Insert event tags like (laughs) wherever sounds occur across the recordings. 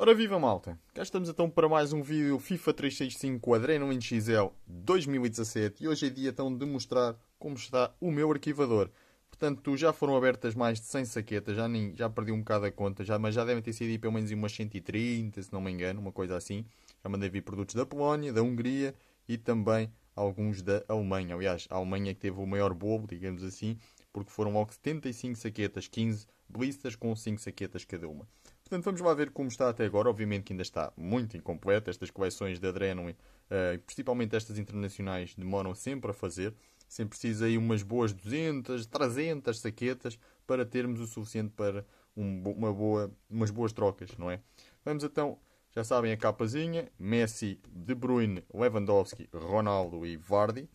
Ora viva malta, cá estamos então para mais um vídeo FIFA 365 Adreno em XL 2017 e hoje é dia então de mostrar como está o meu arquivador. Portanto, já foram abertas mais de 100 saquetas, já, nem, já perdi um bocado a conta, já, mas já devem ter sido pelo menos umas 130, se não me engano, uma coisa assim. Já mandei vir produtos da Polónia, da Hungria e também alguns da Alemanha. Aliás, a Alemanha que teve o maior bolo, digamos assim, porque foram logo 75 saquetas, 15 blisters com 5 saquetas cada uma. Portanto, vamos lá ver como está até agora. Obviamente que ainda está muito incompleta. Estas coleções de Adrenon, eh, principalmente estas internacionais, demoram sempre a fazer. Sempre precisa aí umas boas 200, 300 saquetas para termos o suficiente para uma boa, umas boas trocas, não é? Vamos então, já sabem a capazinha. Messi, De Bruyne, Lewandowski, Ronaldo e Vardy.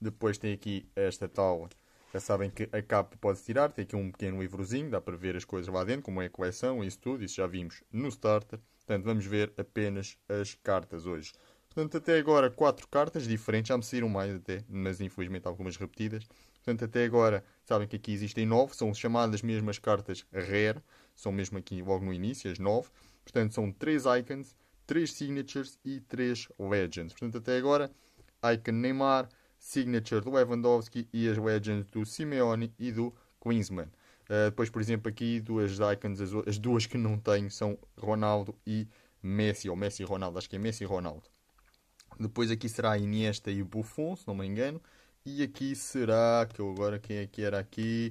Depois tem aqui esta tal já sabem que a capa pode tirar, tem aqui um pequeno livrozinho, dá para ver as coisas lá dentro, como é a coleção, isso tudo, isso já vimos no starter. Portanto, vamos ver apenas as cartas hoje. Portanto, até agora quatro cartas diferentes, já me saíram mais até, mas infelizmente algumas repetidas. Portanto, até agora, sabem que aqui existem nove, são chamadas mesmas cartas rare, são mesmo aqui logo no início, as nove. Portanto, são três icons, três signatures e três legends. Portanto, até agora, icon Neymar, signature do Lewandowski e as legends do Simeone e do Klinsmann. Uh, depois, por exemplo, aqui duas icons, as, as, duas que não tenho são Ronaldo e Messi, ou Messi e Ronaldo, acho que é Messi e Ronaldo. Depois aqui será Iniesta e Buffon, se não me engano. E aqui será, que eu agora quem é que era aqui,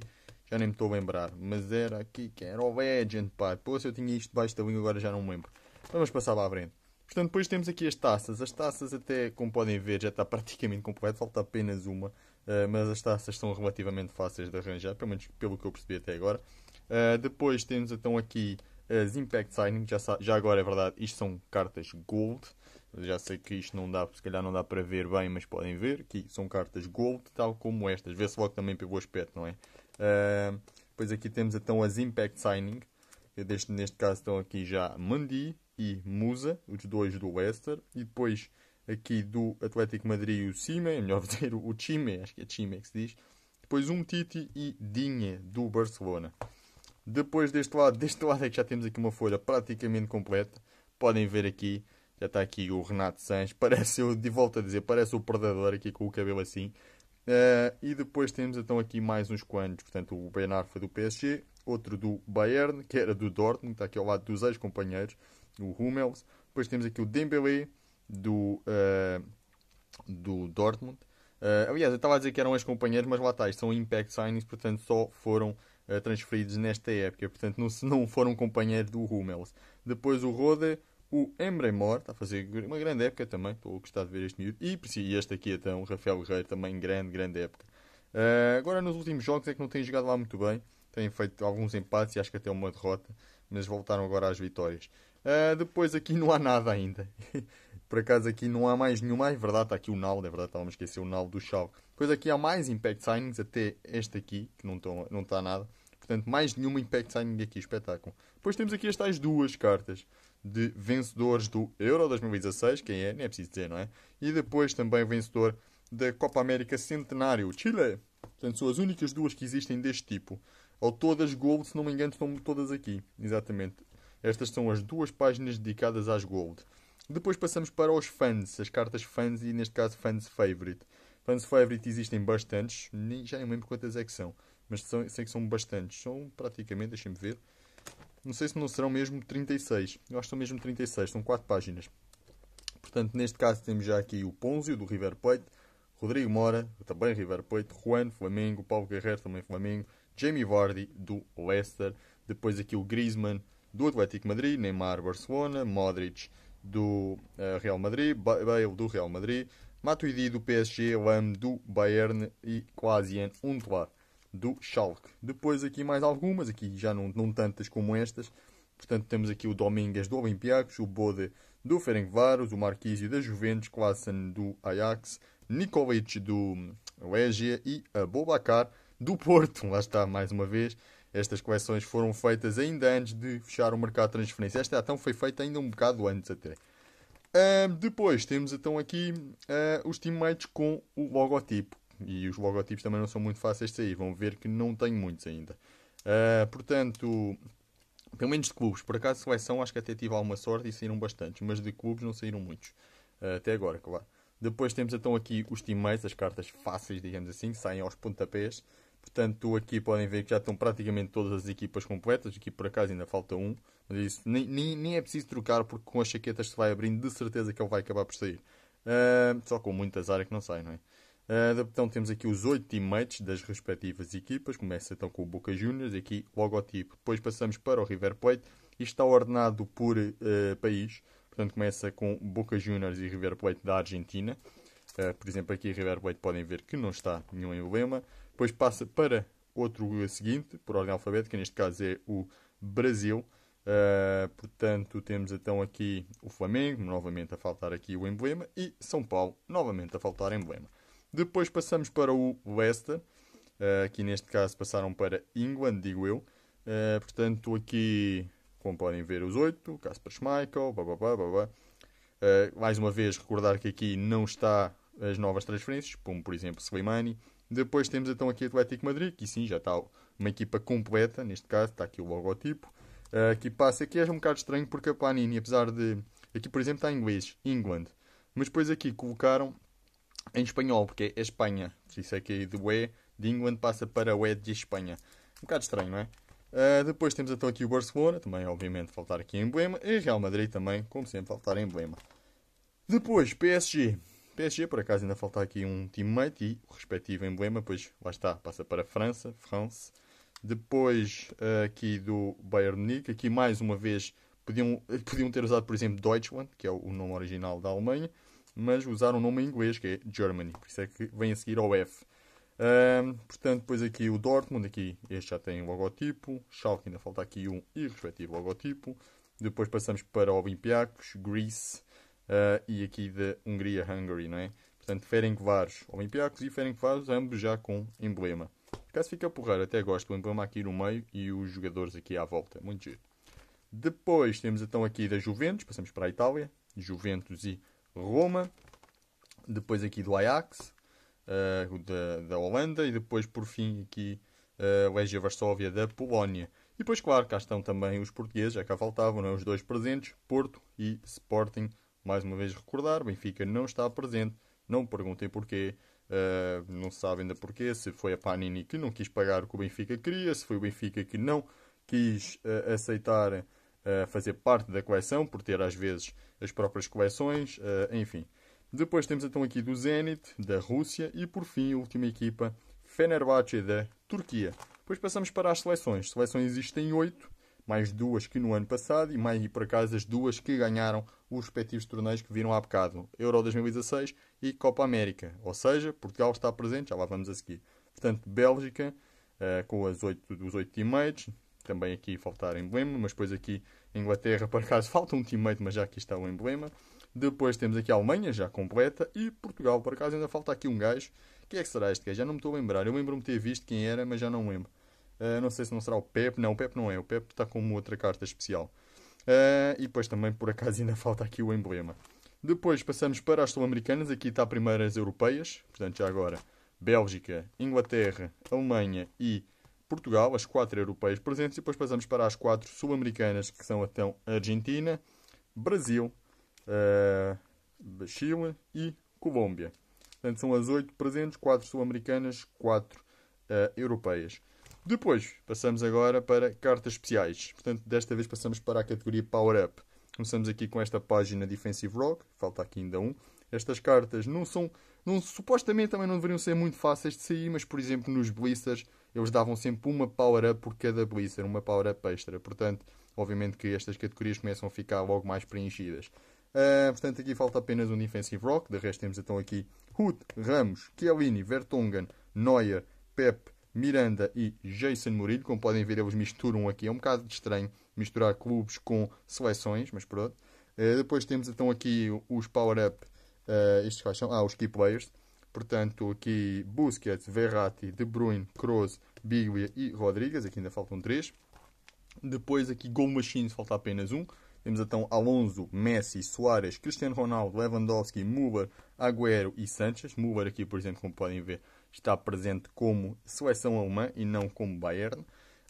já nem me estou a lembrar, mas era aqui que era o Legend, pá. Pô, se eu tinha isto debaixo da língua agora já não me lembro. Vamos passar para a frente. Portanto, depois temos aqui as taças. As taças, até como podem ver, já está (laughs) praticamente completa, falta apenas uma. Uh, mas as taças são relativamente fáceis de arranjar, pelo menos pelo que eu percebi até agora. Uh, depois temos então aqui as Impact Signing, já, já agora é verdade, isto são cartas Gold. Já sei que isto não dá, se calhar não dá para ver bem, mas podem ver. Aqui são cartas Gold, tal como estas. Vê-se logo também pelo aspecto, não é? Uh, depois aqui temos então as Impact Signing. Deste, neste caso estão aqui já Mandi, e Musa, os dois do Leicester, e depois aqui do Atlético Madrid o Cime, é melhor (laughs) dizer o Chime, acho que é Chime que se diz, depois um Titi e Dinha do Barcelona. Depois deste lado, (laughs) deste lado é que já temos aqui uma folha praticamente completa. Podem ver aqui, já está aqui o Renato Sanches, (laughs) parece, eu de volta a dizer, parece o predador aqui com o cabelo assim. Uh, e depois temos então aqui mais uns quantos, portanto o Ben foi do PSG, outro do Bayern, que era do Dortmund, está aqui ao lado dos ex-companheiros, o Hummels. Depois temos aqui o Dembélé do, uh, do Dortmund. Uh, aliás, eu estava a dizer que eram as companheiros mas lá está, são impact signings, portanto só foram uh, transferidos nesta época, portanto não, não foram companheiros do Hummels. Depois o Rode o Emre Mor, está a fazer uma grande época também, estou a gostar de ver este miúdo, e, este aqui então, o Rafael Guerreiro, também grande, grande época. Uh, agora nos últimos jogos é que não tem jogado lá muito bem, têm feito alguns empates e acho que até uma derrota, mas voltaram agora às vitórias. Uh, depois aqui não há nada ainda. (laughs) Por acaso aqui não há mais nenhuma. É verdade, está aqui o Naldo, é verdade, estava a esquecer o Naldo do Chave. Depois aqui há mais Impact Signings, até este aqui, que não, tão, não está nada. Portanto, mais nenhuma Impact Signing aqui, espetáculo. Depois temos aqui estas duas cartas de vencedores do Euro 2016, quem é, nem é preciso dizer, não é? E depois também vencedor da Copa América Centenário, Chile. Portanto, são as únicas duas que existem deste tipo. Ou todas gold, se não me engano, estão todas aqui. Exatamente. Estas são as duas páginas dedicadas às Gold. Depois passamos para os fans, as cartas fans e neste caso fans favorite. Fans favorite existem bastantes, nem, já nem lembro quantas é que são, mas são, sei que são bastantes. São praticamente, deixem-me ver, não sei se não serão mesmo 36. Eu acho que são mesmo 36, são 4 páginas. Portanto, neste caso temos já aqui o Ponzio do River Plate, Rodrigo Mora, também River Plate, Juan Flamengo, Paulo Guerreiro também Flamengo, Jamie Vardy do Leicester, depois aqui o Griezmann do Atlético Madrid, Neymar Barcelona, Modric do eh, Real Madrid, Bale do Real Madrid, Matuidi do PSG, Lam do Bayern e Quasien Untla do Schalke. Depois aqui mais algumas, aqui já não, não tantas como estas. Portanto, temos aqui o Domingues do Olympiacos, o Bode do Ferencváros, o Marquise da Juventus, Klaassen do Ajax, Nikolic do hum, Legia e a Bobacar do Porto. Lá está mais uma vez. Estas coleções foram feitas ainda antes de fechar o mercado de transferência. Esta então foi feita ainda um bocado antes até. Uh, depois temos então aqui uh, os teammates com o logotipo. E os logotipos também não são muito fáceis de sair. Vão ver que não tenho muitos ainda. Uh, portanto, pelo menos de clubes. Por acaso, seleção acho que até tive alguma sorte e saíram bastantes. Mas de clubes não saíram muitos. Ah, até agora, claro. Depois temos então aqui os teammates, as cartas fáceis, digamos assim, que saem aos pontapés. Portanto, aqui podem ver que já estão praticamente todas as equipas completas. Aqui por acaso ainda falta um. Mas isso nem, nem, nem é preciso trocar porque com as chaquetas se vai abrindo de certeza que ele vai acabar por sair. Uh, só com muitas áreas é que não sai, não é? Uh, então temos aqui os 8 teammates das respectivas equipas. Começa então com o Boca Juniors, aqui logotipo. Depois passamos para o River Plate. Isto está ordenado por uh, país. Portanto, começa com Boca Juniors e River Plate da Argentina. Uh, por exemplo, aqui River Plate podem ver que não está nenhum emblema. Depois passa para outro seguinte, por ordem alfabética, neste caso é o Brasil. Uh, portanto, temos então aqui o Flamengo, novamente a faltar aqui o emblema, e São Paulo, novamente a faltar emblema. Depois passamos para o Leicester, uh, aqui neste caso passaram para England, digo eu. Uh, portanto, aqui, como podem ver, os oito, Casper Schmeichel, blá blá blá blá. blá. Uh, mais uma vez, recordar que aqui não está as novas transferências, como por exemplo Slimani, depois temos então aqui o Atlético Madrid, que sim, já está uma equipa completa, neste caso está aqui o logotipo. Uh, aqui passa, aqui é um bocado estranho porque a Panini, apesar de. Aqui por exemplo está em inglês, England. Mas depois aqui colocaram em espanhol, porque é Espanha. Isso é que é do E de England passa para o E de Espanha. Um bocado estranho, não é? Uh, depois temos então aqui o Barcelona, também obviamente faltar aqui emblema. E Real Madrid também, como sempre, faltar emblema. Depois, PSG. PSG, por acaso, ainda falta aqui um teammate e o respectivo emblema, pois lá está, passa para França, France. Depois eh, aqui do Bayern Munique, aqui mais uma vez podiam, eh, podiam ter usado, por exemplo, Deutschland, que é o nome original da Alemanha, mas usaram o nome em inglês, que é Germany, por isso é que vem a seguir ao F. Um, portanto, depois aqui o Dortmund, aqui este já tem o logotipo, Schalke ainda falta aqui um e respectivo logotipo. Depois passamos para Olympiacos, Greece, Uh, e aqui da Hungria, Hungary, não é? Portanto, Ferencváros, Olympiacos e Ferencváros, ambos já com emblema. Caso fica porreiro, até gosto do emblema aqui no meio e os jogadores aqui à volta, muito giro. Depois temos então aqui da Juventus, passamos para a Itália, Juventus e Roma. Depois aqui do Ajax, uh, da, da Holanda e depois por fim aqui uh, Legia Varsóvia da Polónia. E depois, claro, cá estão também os portugueses, já cá faltavam, não é? os dois presentes, Porto e Sporting mais uma vez recordar, Benfica não está presente, não perguntem porquê, uh, não sabem ainda porquê, se foi a Panini que não quis pagar o que o Benfica queria, se foi o Benfica que não quis uh, aceitar uh, fazer parte da coleção, por ter às vezes as próprias coleções, enfim. Depois temos então aqui do Zenit, da Rússia, e por fim a última equipa, Fenerbahçe, da Turquia. Depois passamos para as seleções. Seleções existem oito mais duas que no ano passado e mais e por acaso as duas que ganharam os respectivos torneios que viram há bocado, Euro 2016 e Copa América. Ou seja, Portugal está presente, já lá vamos a seguir. Portanto, Bélgica uh, com as 8, os oito teammates, também aqui faltar emblema, mas depois aqui Inglaterra, (laughs) por acaso falta um teammate, mas já aqui está o emblema. Depois temos aqui a Alemanha, já completa, e Portugal, por acaso ainda falta aqui um gajo. Quem é que será este gajo? Já não me estou a lembrar. Eu lembro-me de ter visto quem era, mas já não lembro. Eh, não sei se não será o Pep. Não, o Pep não é. O Pep está com uma outra carta especial. Uh, e depois também, por acaso, (laughs) ainda falta aqui o emblema. Depois passamos para as sul-americanas. Aqui está primeira as europeias. Portanto, já agora, Bélgica, Inglaterra, Alemanha e Portugal. As quatro europeias presentes. E depois passamos para as quatro sul-americanas, que são então Argentina, Brasil, uh, Chile e Colômbia. Portanto, são as oito presentes, quatro sul-americanas, quatro uh, europeias. Depois, passamos agora para cartas especiais. Portanto, desta vez passamos para a categoria Power Up. Começamos aqui com esta página Defensive Rock, falta aqui ainda um. Estas cartas não são, não, supostamente também não deveriam ser muito fáceis de sair, mas por exemplo nos blisters eles davam sempre uma power up por cada blister, uma power up extra. Portanto, obviamente que estas categorias começam a ficar logo mais preenchidas. Uh, portanto, aqui falta apenas um Defensive Rock. De resto, temos então aqui Hood, Ramos, Chiellini, Vertonghen, Neuer, Pep, Miranda e Jason Murilho. Como podem ver, eles misturam aqui. É um bocado estranho misturar clubes com seleções, mas pronto. Uh, depois temos então aqui os power-up, uh, estes quais são? Ah, os key players. Portanto, aqui Busquets, Verratti, De Bruyne, Kroos, Biglia e Rodrigues. Aqui ainda faltam três. Depois aqui Goal Machines, falta apenas um. Temos então Alonso, Messi, Soares, Cristiano Ronaldo, Lewandowski, Müller, Agüero e Sanchez. Müller aqui, por exemplo, como podem ver, está presente como seleção alemã e não como Bayern.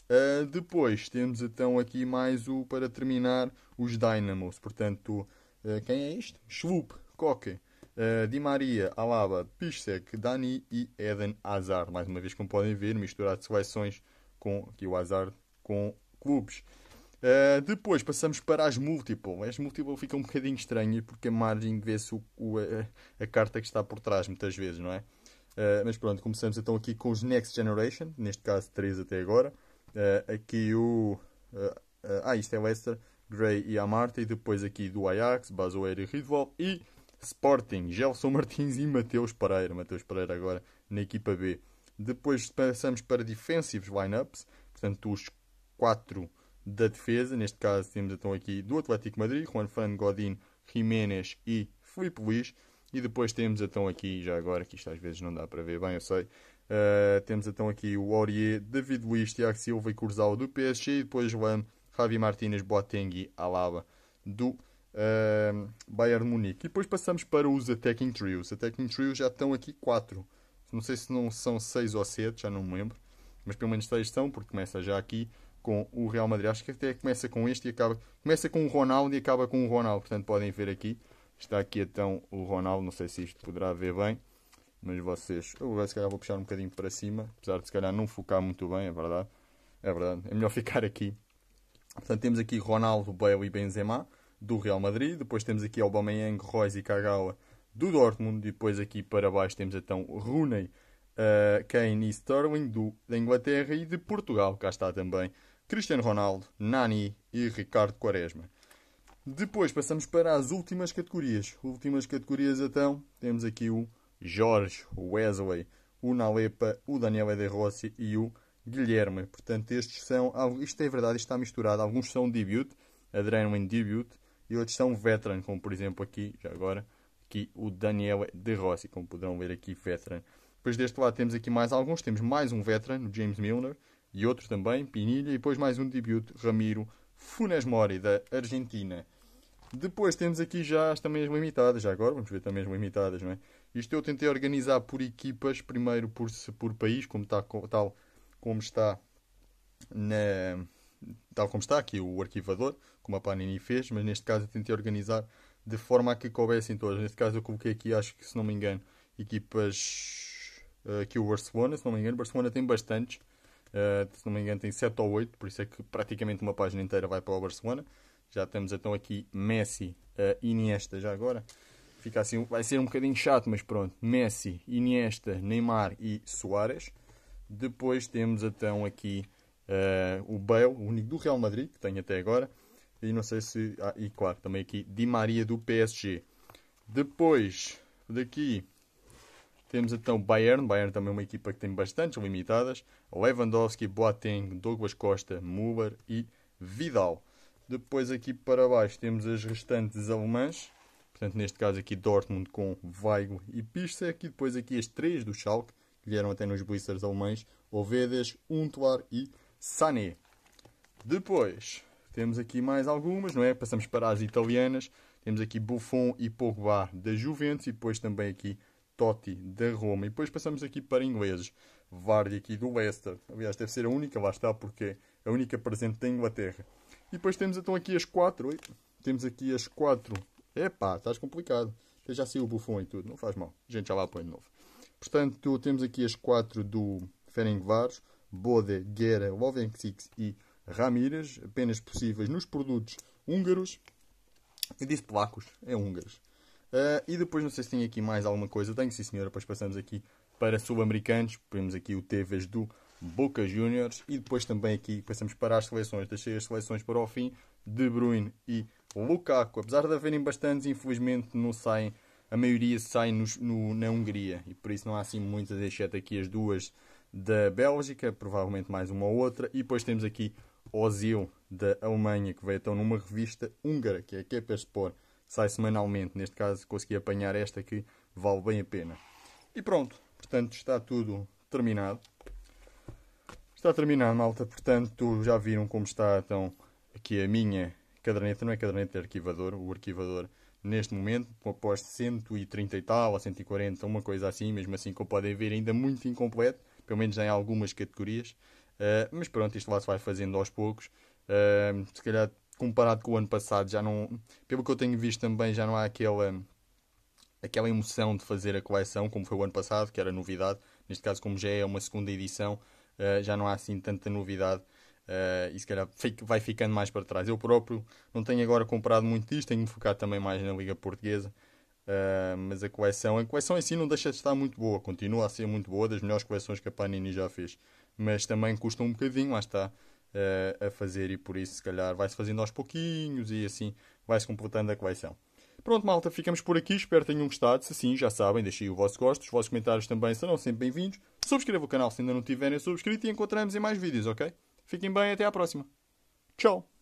Uh, depois temos então aqui mais o, para terminar, os Dynamos. Portanto, uh, quem é isto? Schlup, Koke, uh, Di Maria, Alaba, Piszczek, Dani e Eden Hazard. Mais uma vez, como podem ver, misturado seleções com aqui o Hazard com clubes. Uh, depois passamos para as múltiplas. As múltiplas fica um bocadinho estranha porque a margem vê-se a, a, carta que está por trás muitas vezes, não é? Uh, mas pronto, começamos então aqui com os Next Generation, neste caso 3 até agora. Uh, aqui o. ah, isto é Leicester, Gray e Amarta, e depois aqui do Ajax, Basoeiro e Ridval, e Sporting, Gelson Martins e Mateus Pereira. Mateus Pereira agora na equipa B. Depois passamos para Defensives Lineups, portanto os 4. Quatro da defesa. Neste caso temos então aqui do Atlético Madrid, Juan Fran Godin, Jiménez e Filipe Luís. E depois temos então aqui, já agora, que isto às vezes não dá para ver bem, eu sei. Uh, temos então aqui o Aurier, David Luiz, Tiago Silva e Curzal do PSG. E depois João, Javi Martínez, Boateng e Alaba do uh, Bayern Munique. E depois passamos para os attacking trio. Os attacking trio já estão aqui quatro. Não sei se não são seis ou sete, já não me lembro. Mas pelo menos 6 são, porque começa já aqui com o Real Madrid. Acho que até começa com este e acaba. Começa com o Ronaldo e acaba com o Ronaldo. Portanto, podem ver aqui. Está aqui então o Ronaldo. Não sei se isto poderá ver bem. Mas vocês. Eu se calhar vou puxar um bocadinho para cima. Apesar de se calhar não focar muito bem, é verdade. É verdade. É melhor (laughs) ficar aqui. Portanto, temos aqui Ronaldo, Bale e Benzema do Real Madrid. Depois temos aqui Aubameyang, Royce e Kagawa do Dortmund. E depois aqui para baixo temos então Rooney, uh, Kane e Sterling do, da Inglaterra e de Portugal. Cá está também Cristiano Ronaldo, Nani e Ricardo Quaresma. Depois passamos para as últimas categorias. Últimas categorias então, temos aqui o Jorge, o Wesley, o Nalepa, o Daniel De Rossi e o Guilherme. Portanto, estes são, isto é verdade, isto está misturado. Alguns são debut, Adrenaline debut, e outros são veteran, como por exemplo aqui, já agora, aqui o Daniel De Rossi, como poderão ver aqui, veteran. Depois deste lado temos aqui mais alguns, temos mais um veteran, o James Milner, e outro também, Pinilha, e depois mais um debut, Ramiro Funes Mori, da Argentina. Depois temos aqui já as também as limitadas, já agora vamos ver também as limitadas, não é? Isto eu tentei organizar por equipas, primeiro por, por país, como está tal como está na, tal como está aqui o arquivador, como a Panini fez, mas neste caso eu tentei organizar de forma a que coubessem todas. Neste caso eu coloquei aqui, acho que se não me engano, equipas eh, aqui o Barcelona, se não me engano, Barcelona tem bastantes Uh, se não me engano, tem 7 ou 8, por isso é que praticamente uma página inteira vai para o Barcelona. Já temos então aqui Messi, uh, Iniesta já agora. Fica assim, vai ser um bocadinho chato, mas pronto. Messi, Iniesta, Neymar e Soares. Depois temos então aqui uh, o Bale, o único do Real Madrid, que tem até agora. E não sei se. Ah, e claro, também aqui Di Maria do PSG. Depois daqui temos então Bayern, Bayern também é uma equipa que tem bastantes limitadas, Lewandowski, Boateng, Douglas Costa, Müller e Vidal. Depois aqui para baixo temos as restantes alemãs, portanto neste caso aqui Dortmund com Weigl e Piszczek, e depois aqui as três do Schalke, que vieram até nos blisters alemães, Ovedes, Untuar e Sané. Depois temos aqui mais algumas, não é? Passamos para as italianas, temos aqui Buffon e Pogba da Juventus, e depois também aqui Totti da Roma. E depois passamos aqui para ingleses. Vardy aqui do Leicester. Aliás, deve ser a única, lá está, porque é a única presente da Inglaterra. E depois temos então aqui as quatro. Oi? Temos aqui as quatro. Epá, estás complicado. Até já saiu o bufão e tudo. Não faz mal. A gente já lá põe de novo. Portanto, temos aqui as quatro do Ferencváros. Bode, Guerra, Lovenxix e Ramírez. Apenas possíveis nos produtos húngaros. Eu disse polacos. É húngaros. Uh, e depois, não sei se tem aqui mais alguma coisa. Tenho, sim senhora. Depois passamos aqui para sul-americanos. Temos aqui o Tevez do Boca Juniors. E depois também aqui passamos para as seleções. Deixei as seleções para o fim. De Bruyne e Lukaku. Apesar de haverem bastantes, infelizmente não saem. A maioria sai no, na Hungria. E por isso não há assim muitas, exceto aqui as duas da Bélgica. Provavelmente mais uma ou outra. E depois temos aqui Ozil da Alemanha, que veio então numa revista húngara, que é a Keperspor sai semanalmente. Neste caso consegui apanhar esta que vale bem a pena. E pronto, portanto está tudo terminado. Está terminado, malta. Portanto, já viram como está então aqui a minha caderneta. Não é caderneta, é arquivador. O arquivador neste momento, após 130 e tal, ou 140, uma coisa assim, mesmo assim como podem ver, ainda muito incompleto, pelo menos em algumas categorias. Uh, mas pronto, isto lá se vai fazendo aos poucos. Uh, se calhar comparado com o ano passado, já não. Pelo que eu tenho visto também, já não há aquela, aquela emoção de fazer a coleção, como foi o ano passado, que era novidade. Neste caso, como já é uma segunda edição, uh, já não há assim tanta novidade. Uh, e se calhar vai ficando mais para trás. Eu próprio não tenho agora comprado muito disto, tenho me focado também mais na Liga Portuguesa. Uh, mas a coleção, a coleção em si não deixa de estar muito boa, continua a ser muito boa, das melhores coleções que a Panini já fez, mas também custa um bocadinho, lá está uh, a fazer e por isso, se calhar, vai-se fazendo aos pouquinhos e assim vai-se completando a coleção. Pronto, malta, ficamos por aqui. Espero que tenham gostado. Se sim, já sabem, deixem o vosso gosto. Os vossos comentários também serão sempre bem-vindos. Subscrevam o canal se ainda não tiverem subscrito e encontramos em mais vídeos, ok? Fiquem bem, até à próxima. Tchau!